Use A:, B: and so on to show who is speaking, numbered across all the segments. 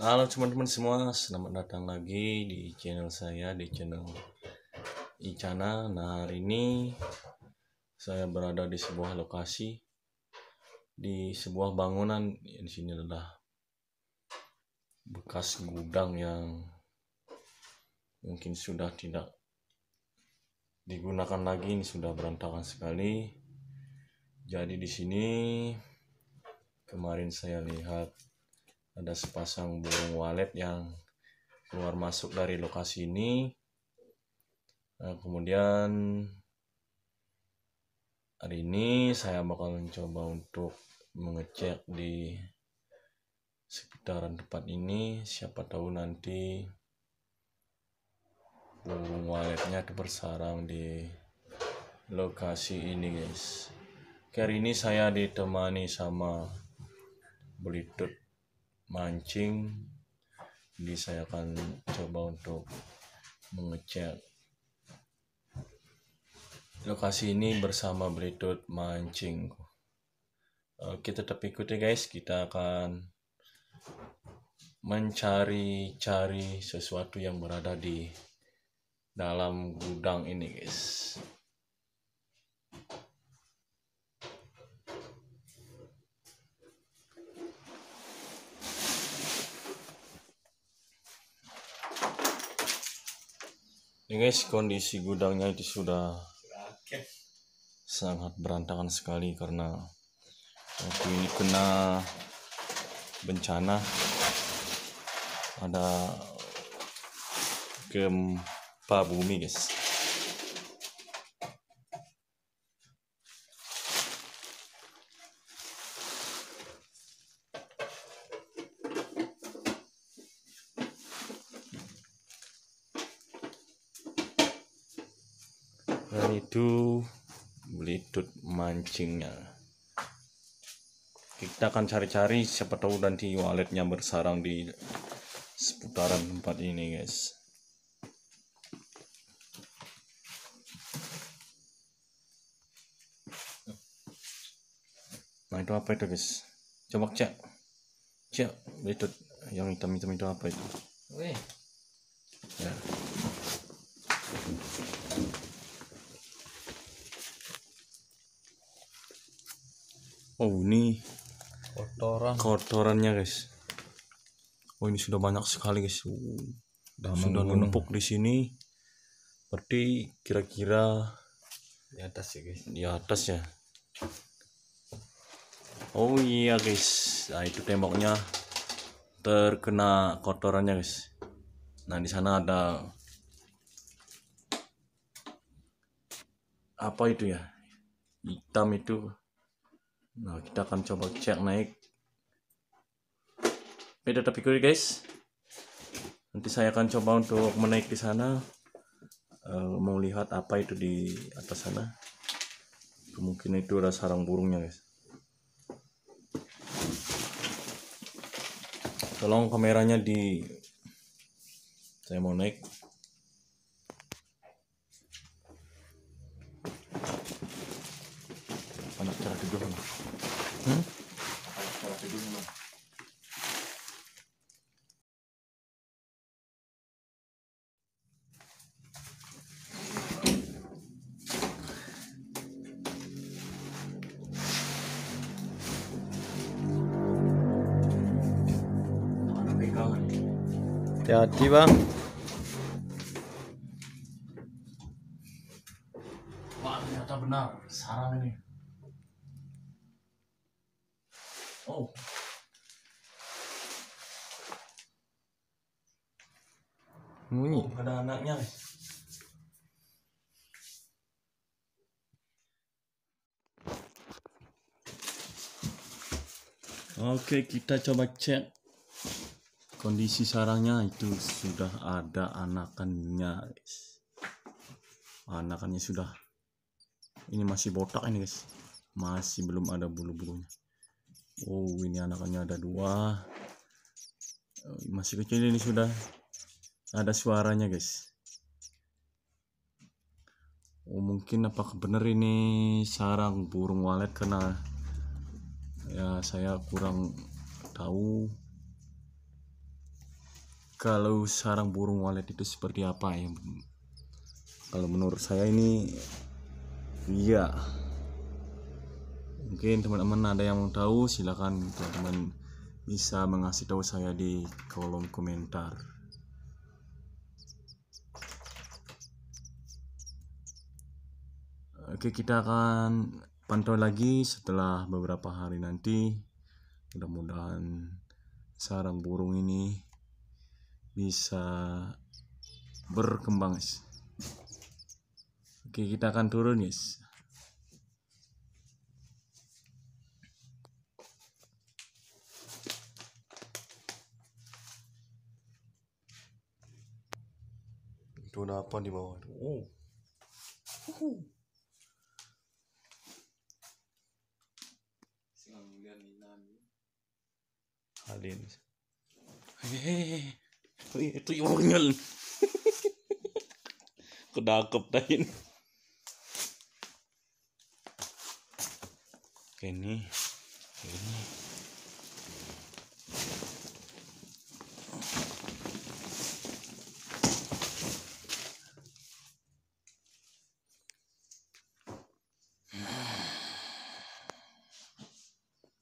A: Halo teman-teman semua, selamat datang lagi di channel saya, di channel Icana. Nah, hari ini saya berada di sebuah lokasi di sebuah bangunan di sini adalah bekas gudang yang mungkin sudah tidak digunakan lagi, ini sudah berantakan sekali. Jadi di sini kemarin saya lihat ada sepasang burung walet yang keluar masuk dari lokasi ini nah, kemudian hari ini saya bakal mencoba untuk mengecek di sekitaran tempat ini siapa tahu nanti burung waletnya bersarang di lokasi ini guys Kali ini saya ditemani sama Belitut mancing jadi saya akan coba untuk mengecek lokasi ini bersama berikut mancing eh, Kita tetap ikuti ya, guys kita akan mencari-cari sesuatu yang berada di dalam gudang ini guys ya guys kondisi gudangnya itu sudah sangat berantakan sekali karena waktu ini kena bencana ada gempa bumi guys itu belitut mancingnya. Kita akan cari-cari siapa tahu nanti waletnya bersarang di seputaran tempat ini, guys. Nah, itu apa itu, guys? Coba cek. Cek belitut yang hitam-hitam itu apa itu? Wih. oh ini kotoran kotorannya guys oh ini sudah banyak sekali guys uh, sudah menumpuk di sini berarti kira-kira di atas ya guys di atas ya oh iya guys nah itu temboknya terkena kotorannya guys nah di sana ada apa itu ya hitam itu Nah, kita akan coba cek naik beda tapi kiri guys. Nanti saya akan coba untuk menaik di sana. Uh, mau lihat apa itu di atas sana. Mungkin itu ada sarang burungnya guys. Tolong kameranya di saya mau naik. hati-hati bang Wah, ternyata benar sarang ini oh bunyi oh, ada anaknya nih Oke, kita coba cek kondisi sarangnya itu sudah ada anakannya guys anakannya sudah ini masih botak ini guys masih belum ada bulu-bulunya Oh ini anakannya ada dua eh, masih kecil ini sudah ada suaranya guys Oh mungkin apakah benar ini sarang burung walet karena ya saya kurang tahu kalau sarang burung walet itu seperti apa ya kalau menurut saya ini iya mungkin teman-teman ada yang mau tahu silahkan teman-teman bisa mengasih tahu saya di kolom komentar oke kita akan pantau lagi setelah beberapa hari nanti mudah-mudahan sarang burung ini bisa berkembang guys oke kita akan turun guys daun apa di bawah oh uhuh. Halin. Hey, hey, hey. Iya, itu iwangan kedakep dah ini ini ini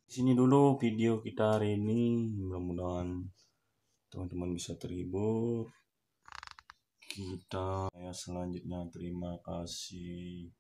A: sini dulu video kita hari ini mudah-mudahan teman-teman bisa terhibur kita ya selanjutnya terima kasih